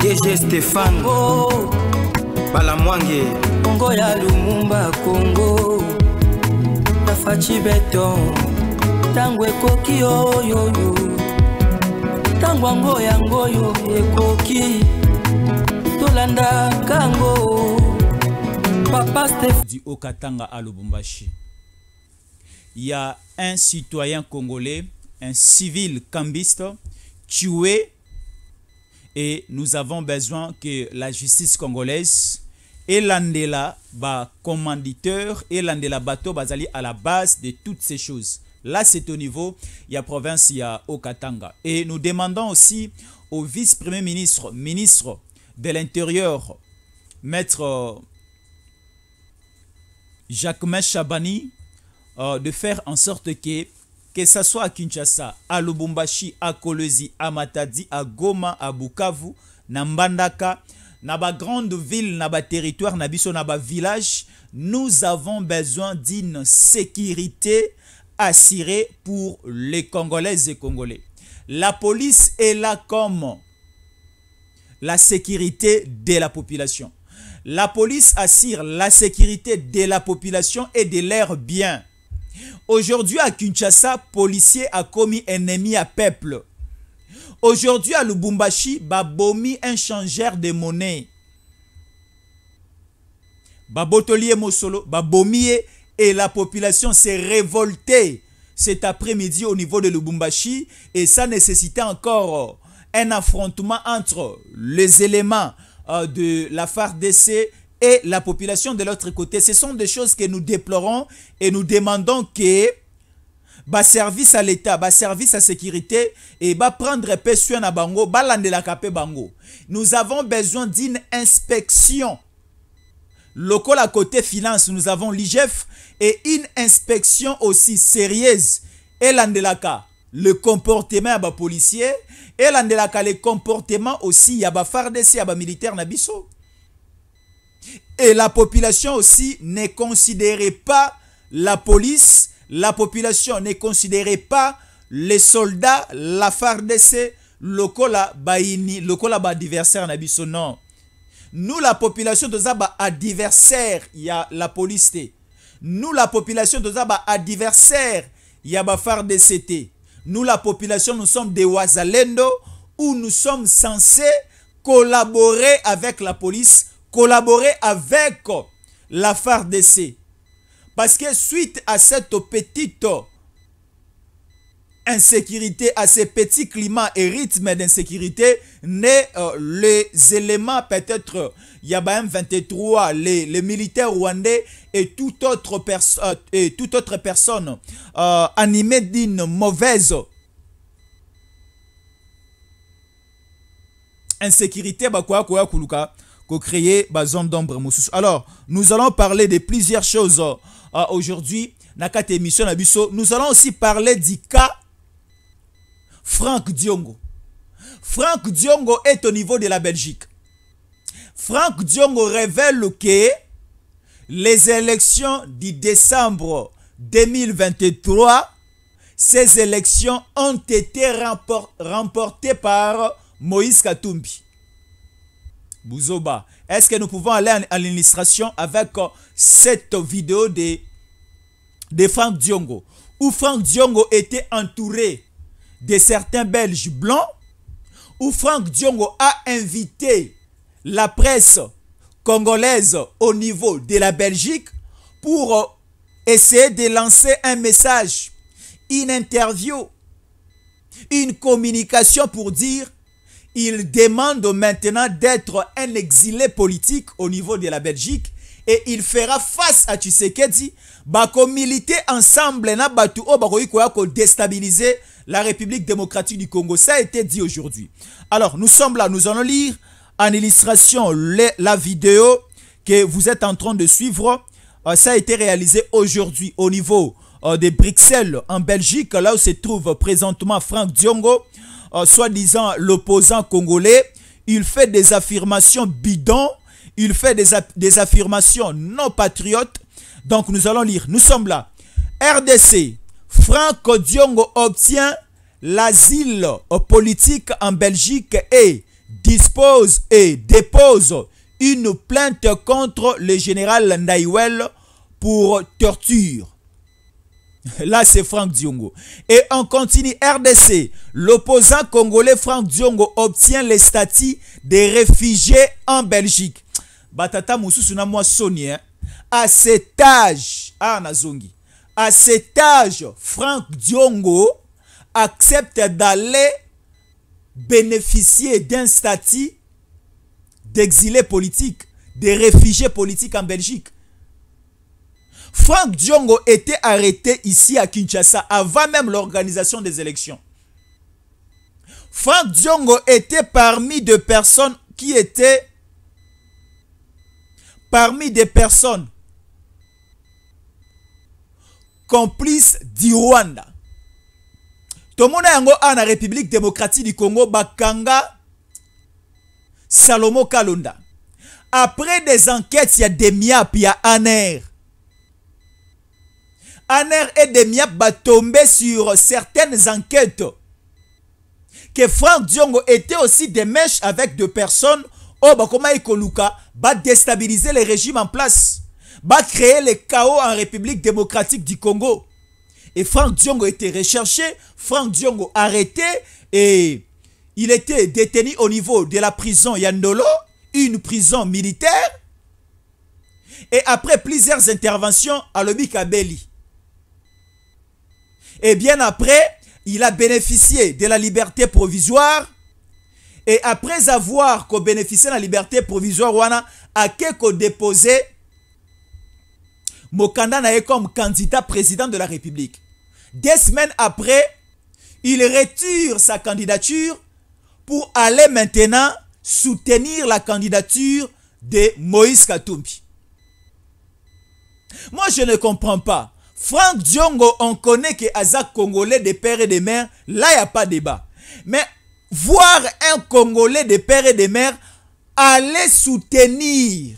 DG Stéphane oh. Mwange Congo ya Lumumba Congo Tafachi beton Tango ekoki Yoyo, oh, Tango ango e Tolanda kango Papa Stéphane Du Okatanga à Lubumbashi Il y a un citoyen congolais, un civil cambiste tué et nous avons besoin que la justice congolaise et bah, commanditeur et l'Andela bateau bazali à la base de toutes ces choses là c'est au niveau il la province il y a okatanga et nous demandons aussi au vice premier ministre ministre de l'intérieur maître euh, jacques chabani euh, de faire en sorte que que ce soit à Kinshasa, à Lubumbashi, à Kolwezi, à Matadi, à Goma, à Bukavu, à Mbandaka, à grande ville, à territoire, na biso village, nous avons besoin d'une sécurité assurée pour les Congolais et Congolais. La police est là comme la sécurité de la population. La police assure la sécurité de la population et de leurs biens. Aujourd'hui à Kinshasa, policier a commis un ennemi à peuple. Aujourd'hui à Lubumbashi, Babomi un changeur de monnaie. Babotolier Mosolo, Babomie et la population s'est révoltée cet après-midi au niveau de Lubumbashi et ça nécessitait encore un affrontement entre les éléments euh, de la FARDC et la population de l'autre côté. Ce sont des choses que nous déplorons et nous demandons que bas service à l'état bas service à sécurité et bas prendre sur à bango la capé bango nous avons besoin d'une inspection local à côté finance nous avons l'IGF et une inspection aussi sérieuse et landelaka le comportement à bas policier et landelaka le comportement aussi à la et à militaire nabiso et la population aussi n'est considérée pas la police, la population n'est considérée pas les soldats, la FARDC, lokola baini, lokola adversaire na Nous la population de zaba adversaire a la police Nous la population de Zaba adversaire y a FARDC te. Nous la population nous sommes des Wazalendo où nous sommes censés collaborer avec la police collaborer avec la FARDC. Parce que suite à cette petite insécurité, à ce petit climat et rythme d'insécurité, n'est euh, les éléments peut-être a M23, les, militaires rwandais et toute euh, autre, personne et toute autre personne animée d'une mauvaise insécurité, bah quoi, quoi, co créé bah, d'ombre Alors, nous allons parler de plusieurs choses euh, aujourd'hui dans cette émission Nous allons aussi parler du cas Franck Diongo. Franck Diongo est au niveau de la Belgique. Franck Diongo révèle que les élections du décembre 2023, ces élections ont été remportées par Moïse Katumbi. Bouzoba. Est-ce que nous pouvons aller à l'illustration avec euh, cette vidéo de, de Franck Diongo Où Franck Diongo était entouré de certains Belges blancs, où Frank Diongo a invité la presse congolaise au niveau de la Belgique pour euh, essayer de lancer un message, une interview, une communication pour dire il demande maintenant d'être un exilé politique au niveau de la Belgique et il fera face à Tshisekedi militer ensemble na batu o bako ko déstabiliser la République démocratique du Congo. Ça a été dit aujourd'hui. Alors, nous sommes là, nous allons lire en illustration la vidéo que vous êtes en train de suivre. Euh, ça a été réalisé aujourd'hui au niveau euh, de Bruxelles en Belgique, là où se trouve présentement Franck Diongo. Euh, soi-disant l'opposant congolais, il fait des affirmations bidons, il fait des, affirmations non patriotes. Donc nous allons lire, nous sommes là. RDC, Franco Diongo obtient l'asile politique en Belgique et dispose et dépose une plainte contre le général Naïwel pour torture. Là, c'est Franck Diongo. Et on continue RDC. L'opposant congolais Franck Diongo obtient les statuts de réfugiés en Belgique. Batata Moussou moi hein. À cet âge, à ah, à cet âge, Franck Diongo accepte d'aller bénéficier d'un statut d'exilé politique, de réfugié politique en Belgique. Franck Diongo était arrêté ici à Kinshasa avant même l'organisation des élections. Franck Diongo était parmi des personnes qui étaient parmi des personnes complices du Rwanda. le monde a la république démocratique du congo bakanga salomo Kalunda. après des enquêtes il y a des il y a aner Aner et Demiap va sur certaines enquêtes que Franck Diongo était aussi des mèches avec deux personnes au oh, Bakoma comment bah, déstabiliser les régimes en place va bah, créer le chaos en République démocratique du Congo et Franck Diongo était recherché Franck Diongo arrêté et il était détenu au niveau de la prison Yandolo une prison militaire et après plusieurs interventions à Lobi Kabeli et bien après, il a bénéficié de la liberté provisoire. Et après avoir bénéficié de la liberté provisoire, il a keko déposé Mokanda comme candidat président de la République. Des semaines après, il retire sa candidature pour aller maintenant soutenir la candidature de Moïse Katumbi. Moi, je ne comprends pas. Franck Diongo, on connaît que Azak Congolais de père et de mère, là, il n'y a pas de débat. Mais voir un Congolais de père et de mère aller soutenir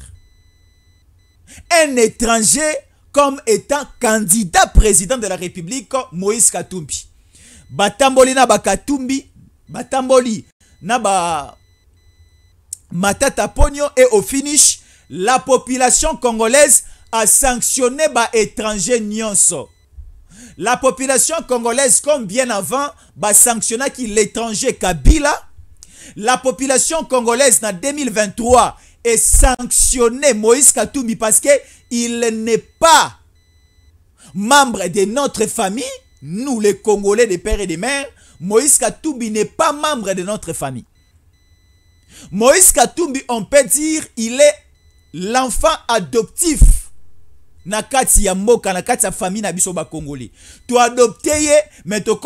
un étranger comme étant candidat président de la République, Moïse Katumbi. Batamboli na Katumbi, Batamboli na ba Matata Ponyo. et au finish, la population congolaise a sanctionné l'étranger nyonso. La population congolaise, comme bien avant, A sanctionné l'étranger Kabila. La population congolaise, en 2023, est sanctionné Moïse Katoumi parce qu'il n'est pas membre de notre famille. Nous, les Congolais des pères et des mères, Moïse Katoumi n'est pas membre de notre famille. Moïse Katumbi, on peut dire, il est l'enfant adoptif na kati ya mboka na kati famille na biso To adopter ye mais to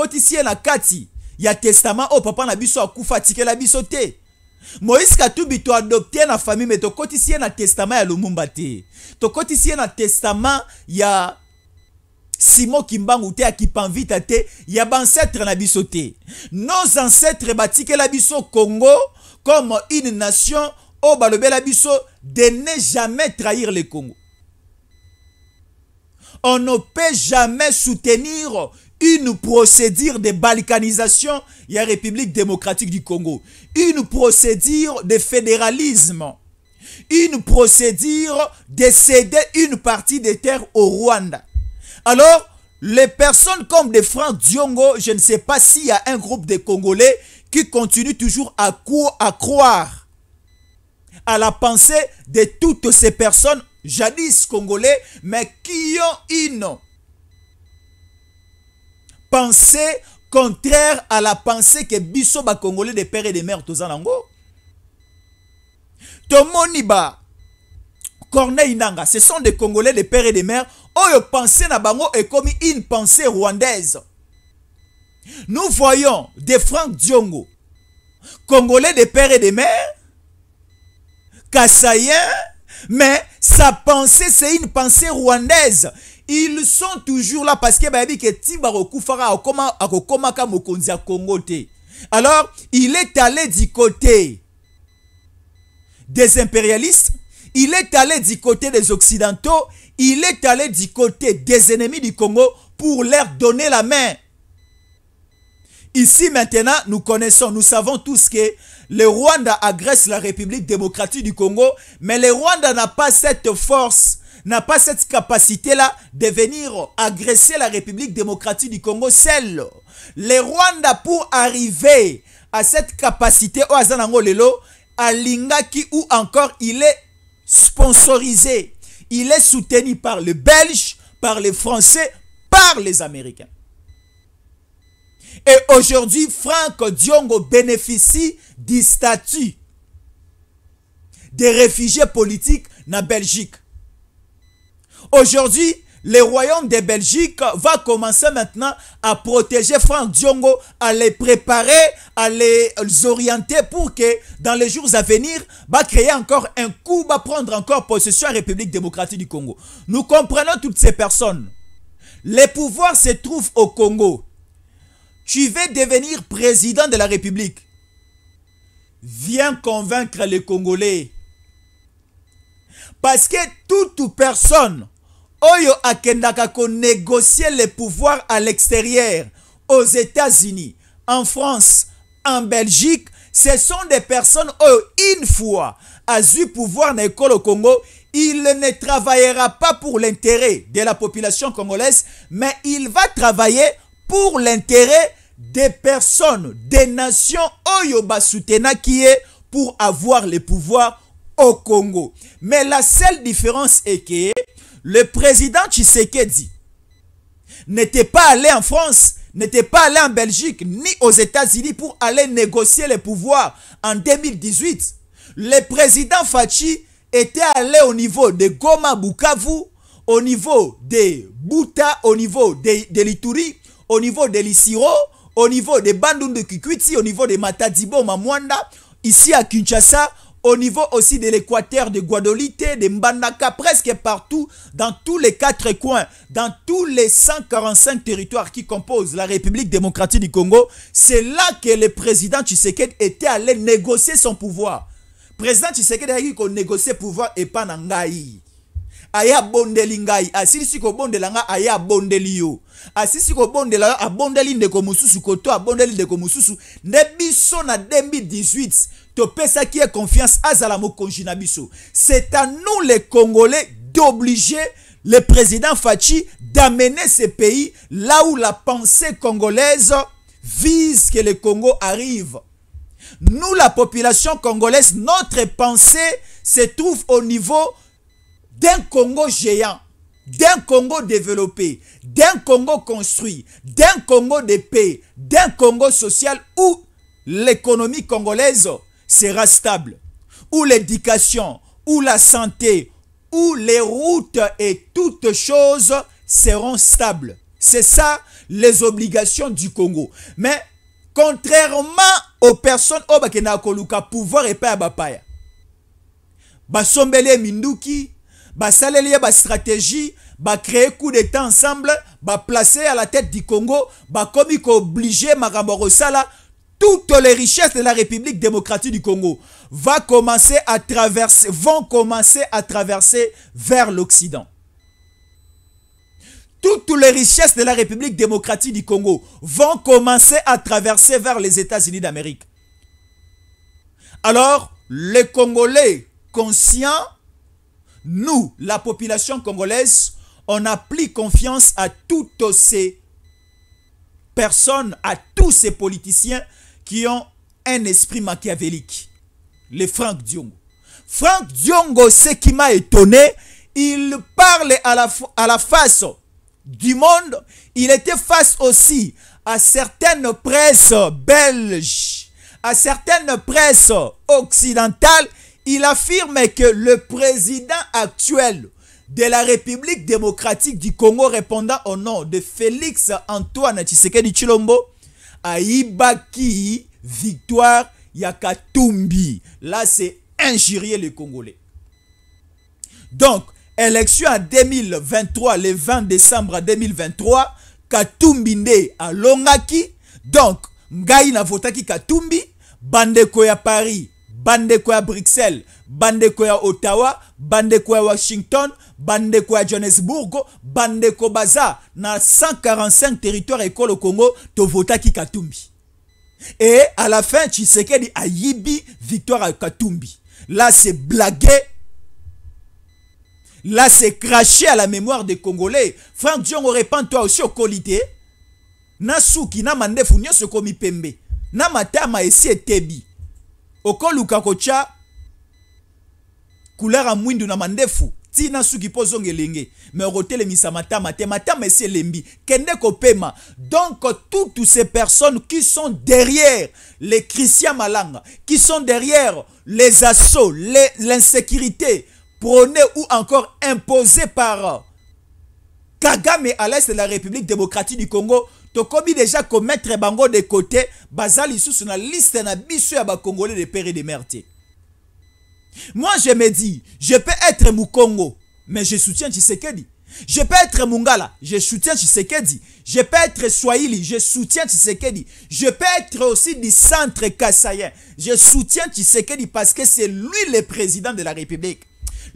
na kati ya testament oh papa na biso akufa la biso te moïse katubi to adopter na famille meto tokotisi na testament ya lumumba te To na testament ya simon kimbangu te akipan vita te ya bancêtre na biso te nos ancêtres la biso congo comme une nation oyo balobela biso de ne jamais trahir le congo on ne peut jamais soutenir une procédure de balkanisation de la République démocratique du Congo, une procédure de fédéralisme, une procédure de céder une partie des terres au Rwanda. Alors, les personnes comme des Francs Diongo, je ne sais pas s'il y a un groupe de Congolais qui continue toujours à croire à la pensée de toutes ces personnes jadis congolais, mais qui ont une pensée contraire à la pensée que Bisoba congolais de père et de mère tozanango. Tomoni ba Nanga, ce sont des congolais de père et de mère oyo pensée na bango et comme une pensée rwandaise. Nous voyons des Franck Diongo, congolais de père et de mère, kassaïens, mais sa pensée, c'est une pensée rwandaise. Ils sont toujours là parce que bah, dit que Congo Alors, il est allé du côté des impérialistes, il est allé du côté des occidentaux, il est allé du côté des ennemis du Congo pour leur donner la main. Ici maintenant, nous connaissons, nous savons tous que le Rwanda agresse la République démocratique du Congo, mais le Rwanda n'a pas cette force, n'a pas cette capacité-là de venir agresser la République démocratique du Congo seule. Le Rwanda, pour arriver à cette capacité, Oazanango oh, Lelo, à Lingaki ou encore, il est sponsorisé. Il est soutenu par les Belges, par les Français, par les Américains. Et aujourd'hui, Franck Diongo bénéficie du statut des réfugiés politiques dans Belgique. Aujourd'hui, le royaume de Belgique va commencer maintenant à protéger Franck Diongo, à les préparer, à les orienter pour que dans les jours à venir, va créer encore un coup, va prendre encore possession à la République démocratique du Congo. Nous comprenons toutes ces personnes. Les pouvoirs se trouvent au Congo tu veux devenir président de la République. Viens convaincre les Congolais. Parce que toute personne oyo akendaka négocier les pouvoirs à l'extérieur, aux États-Unis, en France, en Belgique, ce sont des personnes oyo une fois a eu pouvoir l'école au Congo, il ne travaillera pas pour l'intérêt de la population congolaise, mais il va travailler pour l'intérêt des personnes, des nations Oyoba qui est pour avoir le pouvoir au Congo. Mais la seule différence est que le président Tshisekedi n'était pas allé en France, n'était pas allé en Belgique, ni aux États-Unis pour aller négocier les pouvoirs en 2018. Le président Fachi était allé au niveau de Goma Bukavu, au niveau de Bouta, au niveau de, de l'Ituri, au niveau de l'Isiro, au niveau de Kikuiti, Kikwiti, au niveau de Matadibo Mamwanda, ici à Kinshasa, au niveau aussi de l'équateur de Guadolite, de Mbandaka, presque partout, dans tous les quatre coins, dans tous les 145 territoires qui composent la République démocratique du Congo, c'est là que le président Tshisekedi était allé négocier son pouvoir. Président Tshisekedi a dit qu'on négociait pouvoir et pas Aya bondelinga, ngai bondelanga, aya aya bondelio abondeli yo asilisi kobondela abondeli ndeko mosusu koto abondeli ndeko mosusu nde biso na 2018 ki confiance azala mokonzi c'est à nous les congolais d'obliger le président Fachi d'amener ce pays là où la pensée congolaise vise que le Congo arrive. Nous, la population congolaise, notre pensée se trouve au niveau d'un Congo géant, d'un Congo développé, d'un Congo construit, d'un Congo de paix, d'un Congo social où l'économie congolaise sera stable, où l'éducation, où la santé, où les routes et toutes choses seront stables. C'est ça les obligations du Congo. Mais contrairement aux personnes au oh, bakena koluka pouvoir et pas à bapaya. Basombele minduki la stratégie Créer créer coup d'état ensemble placer à la tête du congo ils ont obligé ya toutes les richesses de la république démocratique du congo va commencer à traverser, vont commencer à traverser vers l'occident toutes les richesses de la République démocratique du Congo vont commencer à traverser vers les États-Unis d'Amérique. Alors, les Congolais conscients nous, la population congolaise, on a pris confiance à toutes ces personnes, à tous ces politiciens qui ont un esprit machiavélique. Les Franck Diongo. Franck Diongo, ce qui m'a étonné, il parlait à la, à la face du monde. Il était face aussi à certaines presses belges, à certaines presses occidentales il affirme que le président actuel de la République démocratique du Congo répondant au nom de Félix Antoine Tshisekedi Chilombo a Ibaki victoire Yakatumbi. Là, c'est injurier les Congolais. Donc, élection en 2023, le 20 décembre 2023, Katumbi nde à Longaki. Donc, Ngai na votaki Katumbi, Bandeko à Paris, bandeko à bruxelles bandeko à ottawa bandeko à washington bandeko à johannesburg bandeko baza na 145 territoires école au congo tovotaki katumbi et à la fin tu sais à ayibi victoire à katumbi là c'est blaguer Là, c'est craché à la mémoire des Congolais. Frank Diongo, répand-toi aussi au colité. Na souki, na mande nyo se komi pembe. Na matama et tebi okoluka kotya couleur ya mwindu na mandefu tina suki mpo ozonga elenge me okotelemisa matama te matama esi elembi kende kopema donc toutes ces personnes qui sont derrière les chrétiens malanga qui sont derrière les assauts l'insécurité prônée ou encore imposée par kagame à l'est de la république démocratique du congo tokobi déjà mettre bango de côté baza sur la liste na biso ya de père et de mère moi je me dis je peux être Moukongo, mais je soutiens tshisekedi je peux être mungala je soutiens tshisekedi je peux être swahili je soutiens tshisekedi je peux être aussi du centre kassaïen, je soutiens tshisekedi parce que c'est lui le président de la république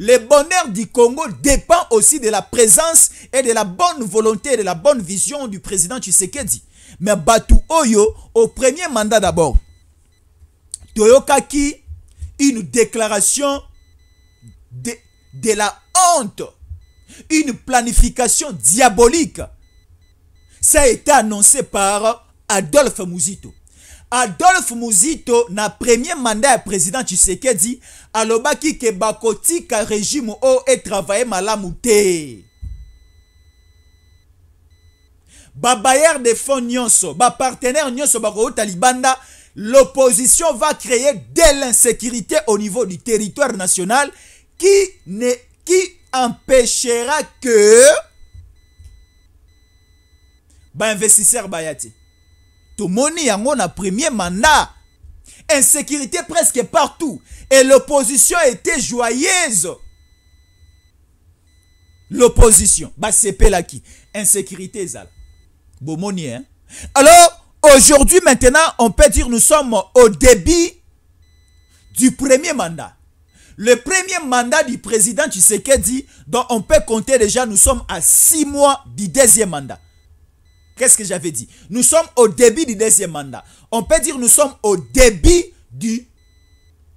le bonheur du Congo dépend aussi de la présence et de la bonne volonté et de la bonne vision du président Tshisekedi. Mais Batu Oyo, au premier mandat d'abord, Toyokaki, une déclaration de, la honte, une planification diabolique. Ça a été annoncé par Adolphe Mouzito. adolphe muzito na premier mandat ya président tshisekedi alobaki ke bakotika régime oyo etravaille malamu te babayere de fond nyonso bapartenaire nyonso bakouta libanda l'opposition va créer de l'insécurité au niveau du territoire national qui, ne, qui empêchera que bainvestisseur baya te tomoni a na premier mandat insécurité presque partout et l'opposition était joyeuse l'opposition qui, bah, insécurité Bon bomoni hein alors aujourd'hui maintenant on peut dire nous sommes au débit du premier mandat le premier mandat du président dit dont on peut compter déjà nous sommes à six mois du deuxième mandat Qu'est-ce que j'avais dit Nous sommes au début du deuxième mandat. On peut dire nous sommes au début du,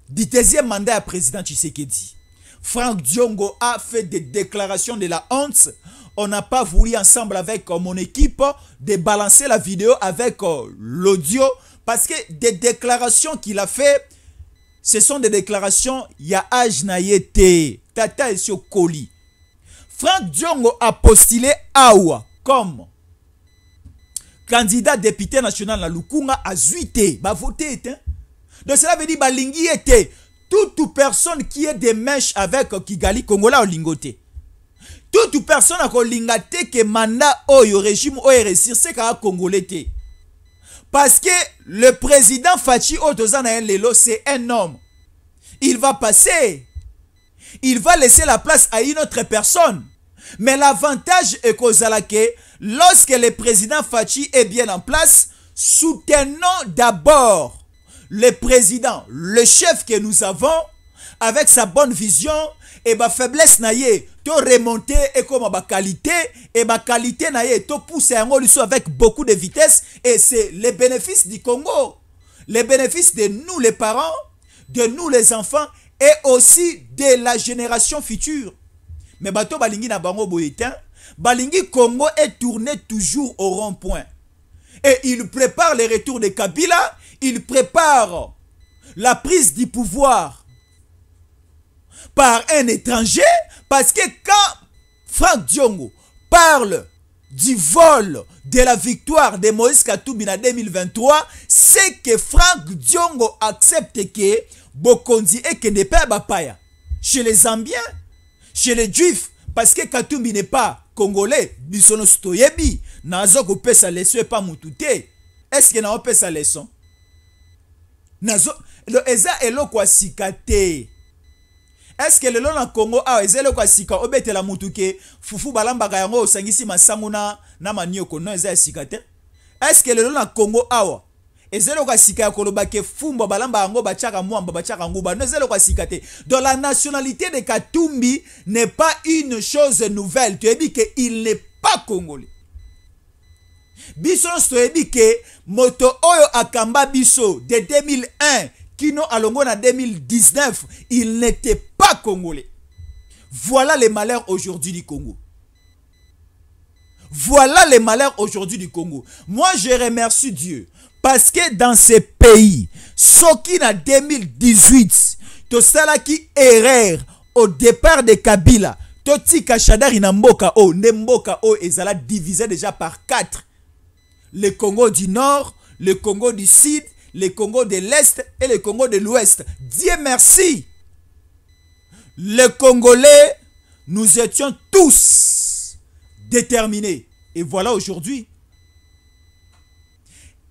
du deuxième mandat à président Tshisekedi. Franck Diongo a fait des déclarations de la honte. On n'a pas voulu ensemble avec euh, mon équipe de balancer la vidéo avec euh, l'audio parce que des déclarations qu'il a fait, ce sont des déclarations ya Ajnayete, Tata et Koli. Franck Diongo a postulé Awa comme candidat député national na lukunga zuité ba voté voter. donc cela veut dire balingi toute personne qui est des mèches avec kigali Congolais ou Lingote. toute personne lingate lingaté que mandat au régime au réussir c'est congolais parce que le président Fachi Otozana a c'est un homme il va passer il va laisser la place à une autre personne mais l'avantage est que lorsque le président Fachi est bien en place, soutenons d'abord le président, le chef que nous avons, avec sa bonne vision, et ma faiblesse naïe. to remonter et comme ma qualité, et ma qualité naie, to pousser en avec beaucoup de vitesse, et c'est les bénéfices du Congo, les bénéfices de nous les parents, de nous les enfants, et aussi de la génération future. Mais bateau balingi na bango boyetin, Balingi Congo est tourné toujours au rond-point. Et il prépare le retour de Kabila, il prépare la prise du pouvoir par un étranger, parce que quand Franck Diongo parle du vol de la victoire de Moïse Katumbi en 2023, c'est que Frank Diongo accepte que Bokondi et à Bapaya, chez les Zambiens, chez les Juifs, parce que Katumbi n'est pas congolais biso nyonso toyebi naza kopesa lesion epa motu te eske naopesa leson eza eloko ya sika te eske lelo na congo awa eza eloko ya sika obetela motu ke fufu balambaka yango osangisi masango na, na manioko non eza ya sika te eske lelo na congo awa Et c'est le sika ya balamba no la nationalité de katumbi n'est pas une chose nouvelle Tu dit que il n'est pas congolais tu as dit que moto oyo akamba biso de 2001 kino alongo na 2019 il n'était pas congolais voilà les malheurs aujourd'hui du congo voilà les malheurs aujourd'hui du congo moi je remercie dieu parce que dans ce pays soki na 2018 qui erreur au départ de kabila totika shadari a mboka O, nde mboka et ezala divisé déjà par quatre. le congo du nord le congo du sud le congo de l'est et le congo de l'ouest dieu merci les congolais nous étions tous déterminés et voilà aujourd'hui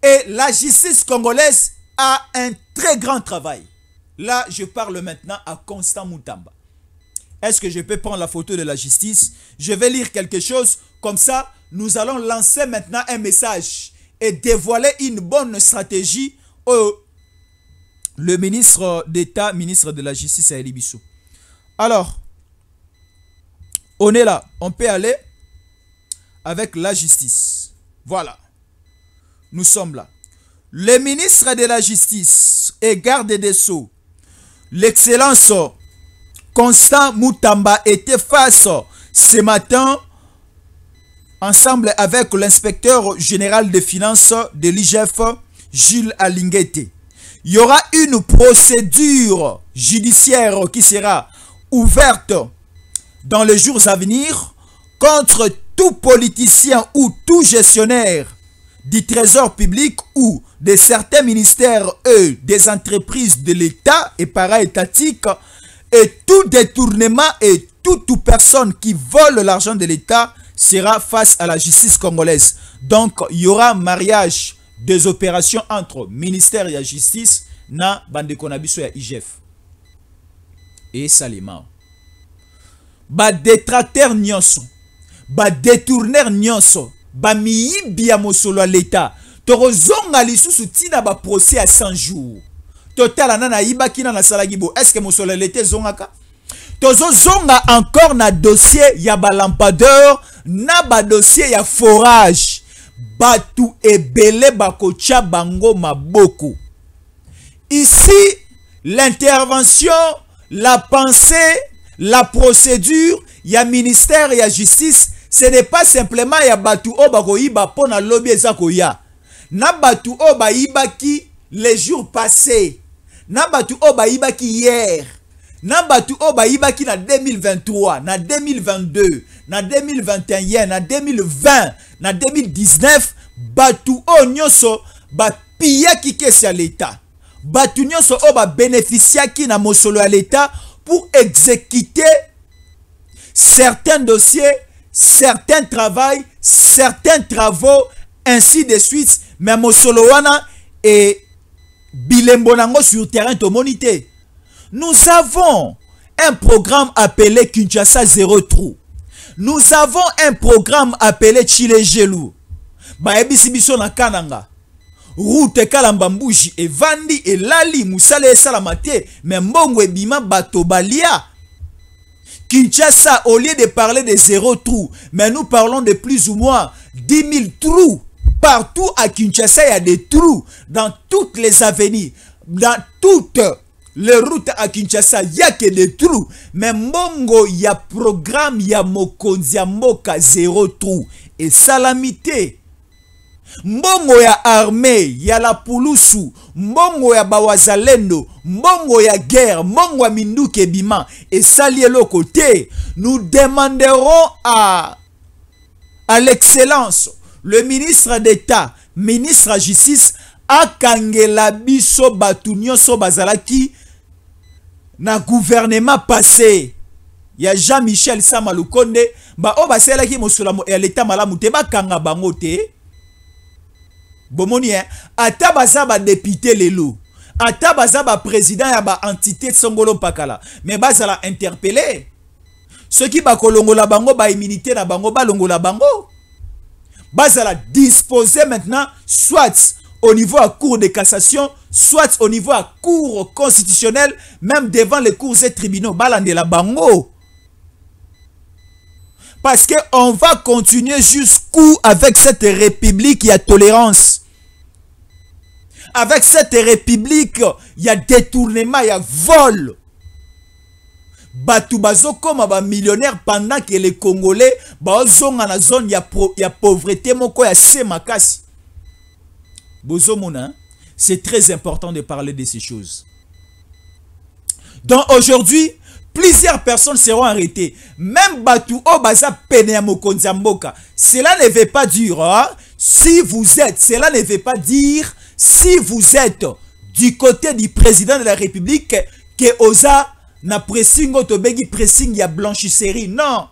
et la justice congolaise a un très grand travail. Là, je parle maintenant à Constant Moutamba. Est-ce que je peux prendre la photo de la justice Je vais lire quelque chose. Comme ça, nous allons lancer maintenant un message et dévoiler une bonne stratégie au le ministre d'État, ministre de la Justice, à Bissou. Alors, on est là. On peut aller avec la justice. Voilà nous sommes là. Le ministre de la Justice et garde des Sceaux, l'excellence euh, Constant Moutamba était face euh, ce matin ensemble avec l'inspecteur général des finances de l'IGF, Gilles Alinguete. Il y aura une procédure judiciaire qui sera ouverte dans les jours à venir contre tout politicien ou tout gestionnaire du trésor public ou de certains ministères eux des entreprises de l'État et para étatiques et tout détournement et toute, personne qui vole l'argent de l'État sera face à la justice congolaise. Donc, il y aura mariage des opérations entre ministère et la justice na bande konabiso ya IGF. Et Salima. Ba détracteur nyonso, ba détourneur bamiyibi ya mosolo ya leta tokozonga lisusu ntina procès à 100 jours totala na ayibaki na asalaki bo est ce que mosolo ya leta ezongaka zonga encore na dossier ya balampadeur na dossier ya forage bato ebele bakotya bango maboko ici l'intervention la pensée la procédure ya ministère ya justice ce n'est pas simplement ya batou oba ko iba pona lobby eza ya. na oba iba ki les jours passés na oba iba ki hier na oba iba ki na 2023 na 2022 na 2021 na 2020 na 2019 bato ba nyonso ki l'État. ya l'État. bato nyonso bénéficia ki na mosolo à l'État pour exécuter certains dossiers certains travaux, certains travaux, ainsi de suite. Mais Mosolowana et Bilembonango sur terrain tomonité. Nous avons un programme appelé Kinshasa Zéro Trou. Nous avons un programme appelé Chile Gelou. ba Ebisibiso na kananga route Kalambambuji. evandi elali Lali. Musale Salamate, mbongo bato Kinshasa, au lieu de parler de zéro trou, mais nous parlons de plus ou moins 10 000 trous. Partout à Kinshasa, il y a des trous dans toutes les avenues, dans toutes les routes à Kinshasa, il n'y a que des trous. Mais Mongo, il y a programme, il y a Mokonzi, Moka, zéro trou. Et Salamité, mbongo ya arme ya la lapulusu mbongo ya bawazalendo mbongo ya guerre mbongo ya Kebima, et esali lo côté, nous demanderons à, à l'excellence le ministre d'état ministre de justice akangela biso batunyo so bazalaki na gouvernement passé ya jean michel sama ba oba basalaki mosulamo et l'état malamu te ba bango te bomoni hein ata baza les lelo ata baza président ya de songolo pakala Mais qui ba Kolongo la bango immunité na bango la bango bazala disposé maintenant soit au niveau à cour de cassation soit au niveau à cour constitutionnelle même devant les cours et tribunaux la bango parce qu'on va continuer jusqu'où avec cette république qui a tolérance avec cette république, il y a détournement, il y a vol. Batubazo comme un millionnaire pendant que les Congolais sont dans la zone, il y a pauvreté, il y a c'est très important de parler de ces choses. Donc aujourd'hui, plusieurs personnes seront arrêtées. Même Batu Obaza oh, Peneamokonzamboka. Cela ne veut pas dire, hein, si vous êtes, cela ne veut pas dire si vous êtes du côté du président de la République, que osa na pressing pressing ya blanchisserie. Non.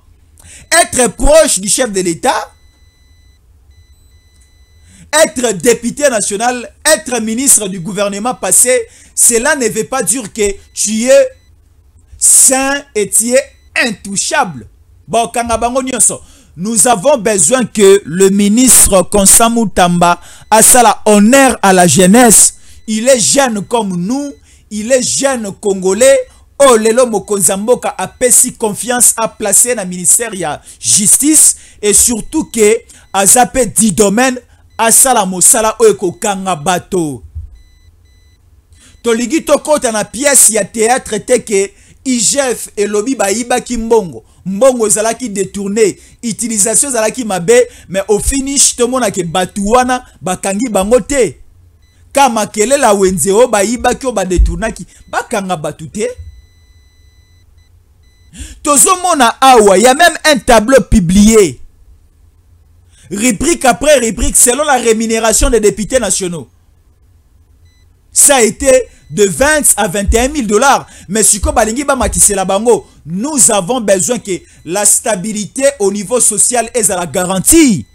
Être proche du chef de l'État, être député national, être ministre du gouvernement passé, cela ne veut pas dire que tu es saint et tu es intouchable. Bon, nous avons besoin que le ministre Konsamu Tamba Asala honneur à la jeunesse. Il est jeune comme nous, il est jeune congolais. Oh, lelo mokonzamboka a si confiance à placer dans le ministère de la justice et surtout que Azape dit domaine Asala Mosala Oeko Kangabato. Toligi Kota na pièce ya théâtre teke IGF et lobby ba Iba Kimbongo mbongo ezalaki détourné utilisation ezalaki mabe mais au finish tomonaki ke batouana, bakangi bango la ka ba iba oyo bayibaki oyo ki, bakanga batoute. Tozo tozomona awa a même un tableau publié rubrique après rubrique selon la rémunération des députés nationaux ça a été de 20 à 21 000 dollars mais sikoyo balingi la bango nous avons besoin que la stabilité au niveau social est à la garantie.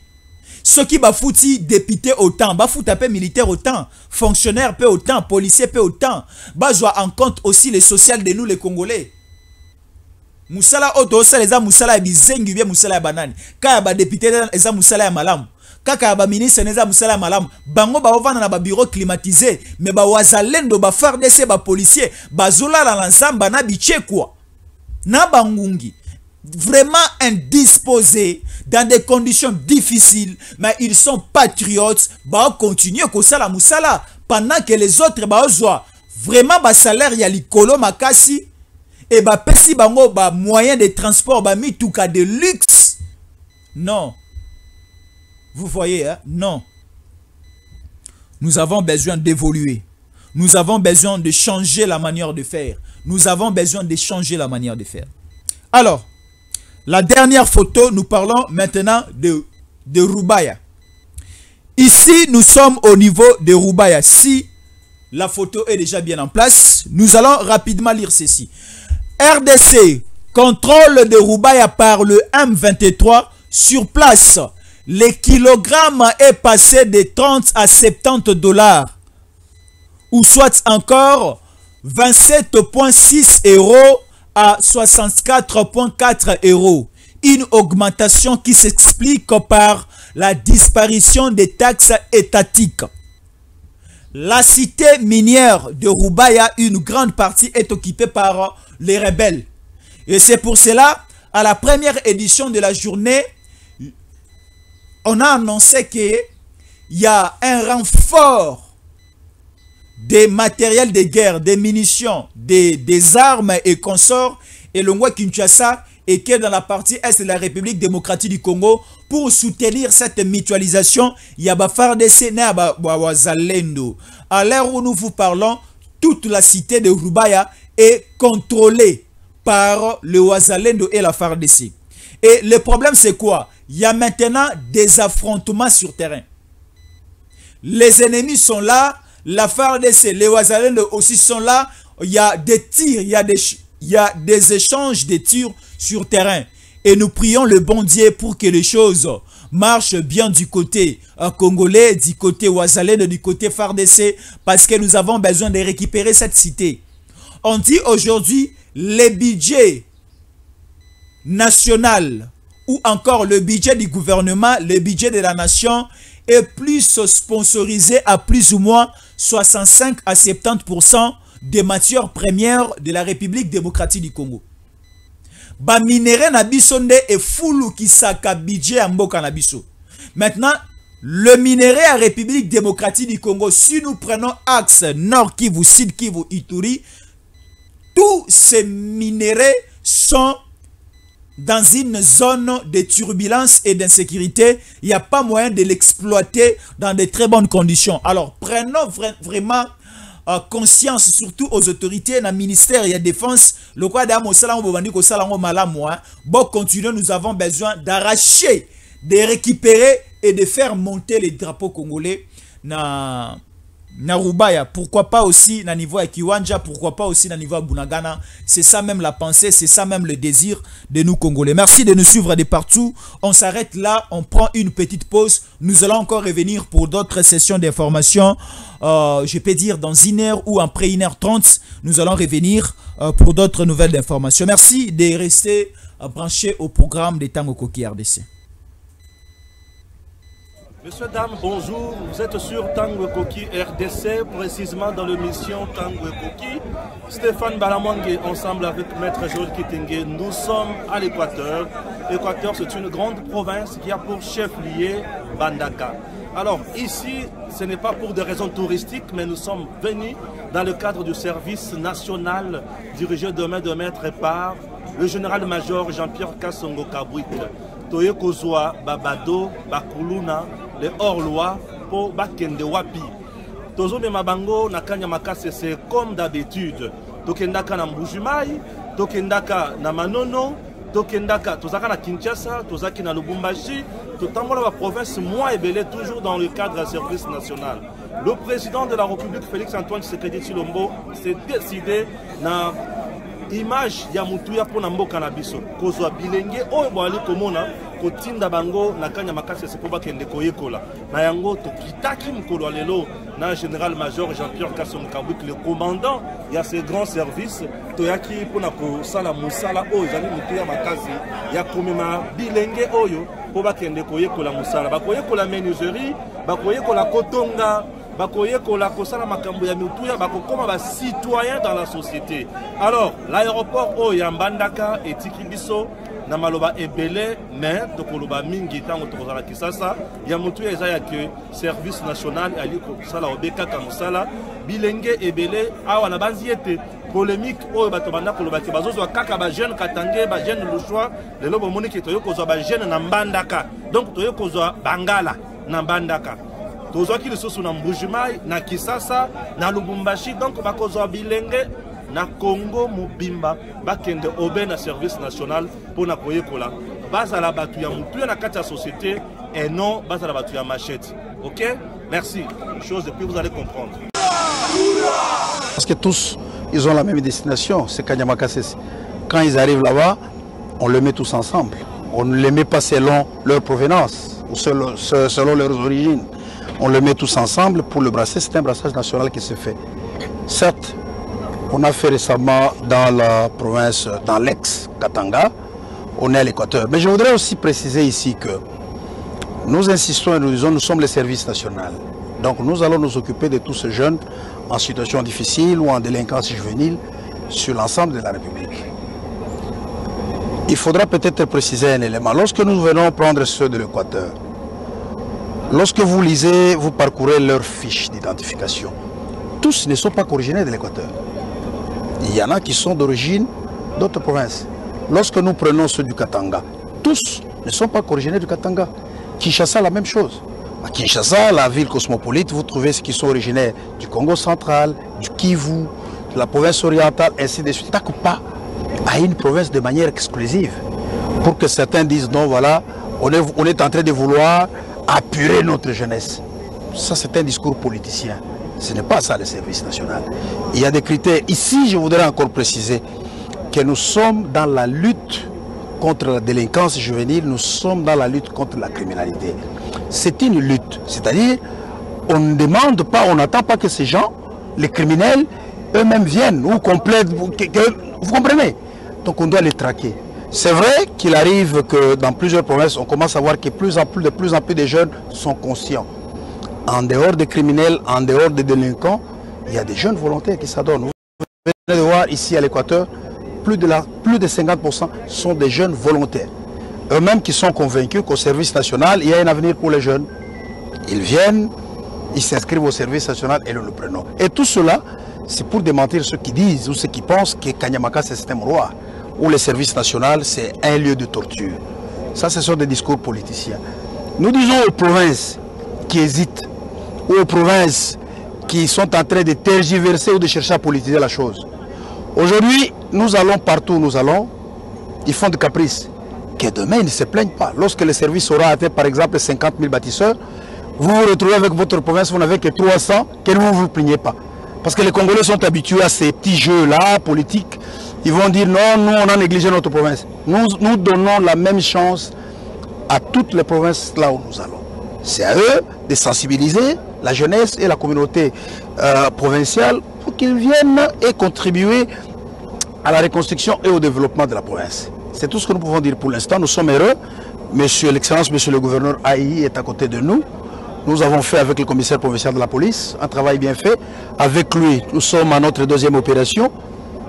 Ce qui va député autant, va appel militaire autant, fonctionnaire peu autant, policier peu autant, va en compte aussi les social de nous les Congolais. Moussala auto, les moussala bizengi bien moussala banane. Quand ba député, les moussala malam. kaka ya ministre neza mosala ya malam. bango baovanda na ba bureau climatisé. Mais ba ba bapolisier bazolala na nzamba na quoi na vraiment indisposés dans des conditions difficiles mais ils sont patriotes continue continuer la ça, pendant que les autres bazwa vraiment bah salaire ya makasi et bah pessi, bango bah moyen de transport tout cas, de luxe non vous voyez hein? non nous avons besoin d'évoluer nous avons besoin de changer la manière de faire nous avons besoin de changer la manière de faire. Alors, la dernière photo, nous parlons maintenant de, de Rubaya. Ici, nous sommes au niveau de Rubaya. Si la photo est déjà bien en place, nous allons rapidement lire ceci. RDC, contrôle de Rubaya par le M23 sur place. Les kilogrammes est passé de 30 à 70 dollars. Ou soit encore 27,6 euros à 64,4 euros. Une augmentation qui s'explique par la disparition des taxes étatiques. La cité minière de Roubaïa, une grande partie est occupée par les rebelles. Et c'est pour cela, à la première édition de la journée, on a annoncé qu'il y a un renfort des matériels de guerre, des munitions, des, armes et consorts, et le Kinshasa et qui est dans la partie est de la République démocratique du Congo pour soutenir cette mutualisation. Il y Bafar Zalendo. À l'heure où nous vous parlons, toute la cité de Rubaya est contrôlée par le Wazalendo et la Fardessé Et le problème c'est quoi Il y a maintenant des affrontements sur terrain. Les ennemis sont là, la FARDC, les Ouazalènes aussi sont là. Il y a des tirs, il y a des, échanges de tirs sur terrain. Et nous prions le bon Dieu pour que les choses marchent bien du côté euh, congolais, du côté Oisalènes, du côté FARDC, parce que nous avons besoin de récupérer cette cité. On dit aujourd'hui, les budgets national ou encore le budget du gouvernement, le budget de la nation et plus sponsorisé à plus ou moins 65 à 70% des matières premières de la République démocratique du Congo. Ba minéraux na et qui en mboka Maintenant, le minerai à République démocratique du Congo, si nous prenons axe Nord Kivu, Sud Kivu, Ituri, tous ces minéraux sont dans une zone de turbulence et d'insécurité, il n'y a pas moyen de l'exploiter dans de très bonnes conditions. Alors, prenons vraiment euh, conscience, surtout aux autorités, dans le ministère et la défense, le quoi au au Malamo, hein. bon, continuons, nous avons besoin d'arracher, de récupérer et de faire monter les drapeaux congolais dans Narubaya, pourquoi pas aussi na niveau à Kiwanja, pourquoi pas aussi na niveau à Bunagana. C'est ça même la pensée, c'est ça même le désir de nous Congolais. Merci de nous suivre de partout. On s'arrête là, on prend une petite pause. Nous allons encore revenir pour d'autres sessions d'information. Euh, je peux dire dans une heure ou après une heure trente, nous allons revenir euh, pour d'autres nouvelles d'informations. Merci de rester branché au programme des Tango Koki RDC. Monsieur, dames, bonjour. Vous êtes sur Tango Koki RDC, précisément dans l'émission Tangwe Koki. Stéphane Balamangue, ensemble avec Maître Joël Kitenge, nous sommes à l'Équateur. L'Équateur, c'est une grande province qui a pour chef lié Bandaka. Alors ici, ce n'est pas pour des raisons touristiques, mais nous sommes venus dans le cadre du service national dirigé demain de maître par le général-major Jean-Pierre Kassongo Kabouite toye kozwa babado bakuluna le hors loi bakende wapi tozomema bango na kanya c'est comme d'habitude tokendaka na mbujumai tokendaka na manono tokendaka tozaka na kinshasa tozaki na lubumbashi totambola province, moi ebele toujours dans le cadre à service national le président de la république félix antoine tshisekedi tshilombo s'est décidé na image ya motuya mpo na mboka na biso kozwa bilenge oyo boali komona kotinda bango na kanya makasi ese mpo bakende koyekola na yango tokitaki mokolo ya lelo na général major jean pierre kason kabwik le commandant ya ce grand service toyaki mpona kosala mosala oyo ezali motuya makasi ya komema bilenge oyo mpo bakende koyekola mosala bakoyekola menugerie bakoyekola kotonga bakoyekola kosala makambo ya mituya bakokoma bacitoyen dans la société alors l'aéroport oyo ya mbandaka etiki biso na maloba ebele me tokoloba mingi ntango tokozala kisasa ya motuya eza ya ke service national ali kosala obe kaka mosala bilenge ebele awa na banzi ete polémique oyo bato banda koloba ke bazozwa kaka bajeune katange bajeune lushwa lelo bomoniki toye kozwa bajeune na mbandaka donc toye kozwa bangala na mbandaka tozwaki sont na mbujimai na kisasa na lubumbashi donc bakozwa bilenge na kongo mobimba bakende obe na service national mpona koyekola bazala bato ya mutuya na kati ya société et non bazala bato ya machete ok merci chose depuis vous allez comprendre parce que tous ils ont la même destination c'est kanyamakasese quand ils arrivent là-bas on les met tous ensemble on ne les met pas selon leur provenance ou selon leurs origines on le met tous ensemble pour le brasser. C'est un brassage national qui se fait. Certes, on a fait récemment dans la province, dans l'ex-Katanga, on est à l'équateur. Mais je voudrais aussi préciser ici que nous insistons et nous disons, nous sommes les services nationaux. Donc nous allons nous occuper de tous ces jeunes en situation difficile ou en délinquance juvénile sur l'ensemble de la République. Il faudra peut-être préciser un élément. Lorsque nous venons prendre ceux de l'Équateur, Lorsque vous lisez, vous parcourez leurs fiches d'identification. Tous ne sont pas originaires de l'Équateur. Il y en a qui sont d'origine d'autres provinces. Lorsque nous prenons ceux du Katanga, tous ne sont pas originaires du Katanga. Kinshasa, la même chose. À Kinshasa, la ville cosmopolite, vous trouvez ceux qui sont originaires du Congo central, du Kivu, de la province orientale, ainsi de suite. T'as pas à une province de manière exclusive. Pour que certains disent non, voilà, on est en train de vouloir appurer notre jeunesse. Ça, c'est un discours politicien. Ce n'est pas ça le service national. Il y a des critères. Ici, je voudrais encore préciser que nous sommes dans la lutte contre la délinquance juvénile, nous sommes dans la lutte contre la criminalité. C'est une lutte, c'est-à-dire on ne demande pas, on n'attend pas que ces gens, les criminels, eux-mêmes viennent ou complètent, vous comprenez Donc on doit les traquer. C'est vrai qu'il arrive que dans plusieurs provinces, on commence à voir que plus en plus, de plus en plus de jeunes sont conscients. En dehors des criminels, en dehors des délinquants, il y a des jeunes volontaires qui s'adonnent. Vous venez de voir ici à l'Équateur, plus de, plus de 50% sont des jeunes volontaires. Eux-mêmes qui sont convaincus qu'au service national, il y a un avenir pour les jeunes. Ils viennent, ils s'inscrivent au service national et nous le prenons. Et tout cela, c'est pour démentir ceux qui disent ou ceux qui pensent que Kanyamaka, c'est un roi où le service national, c'est un lieu de torture. Ça, ce sont des discours politiciens. Nous disons aux provinces qui hésitent, ou aux provinces qui sont en train de tergiverser ou de chercher à politiser la chose. Aujourd'hui, nous allons partout où nous allons, ils font des caprices. Que demain, ils ne se plaignent pas. Lorsque le service aura atteint, par exemple, 50 000 bâtisseurs, vous vous retrouvez avec votre province, vous n'avez que 300, que vous ne vous plaignez pas. Parce que les Congolais sont habitués à ces petits jeux-là, politiques, ils vont dire non, nous on a négligé notre province. Nous, nous donnons la même chance à toutes les provinces là où nous allons. C'est à eux de sensibiliser la jeunesse et la communauté euh, provinciale pour qu'ils viennent et contribuer à la reconstruction et au développement de la province. C'est tout ce que nous pouvons dire pour l'instant. Nous sommes heureux. Monsieur l'excellence, monsieur le gouverneur AI est à côté de nous. Nous avons fait avec le commissaire provincial de la police un travail bien fait. Avec lui, nous sommes à notre deuxième opération.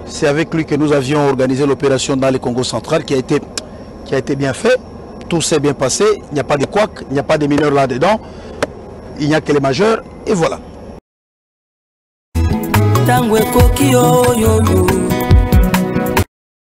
C'est avec lui que nous avions organisé l'opération dans le Congo central qui a été, bien fait. Tout s'est bien passé. Il n'y a pas de couac, il n'y a pas de mineurs là-dedans. Il n'y a que les majeurs. Et voilà.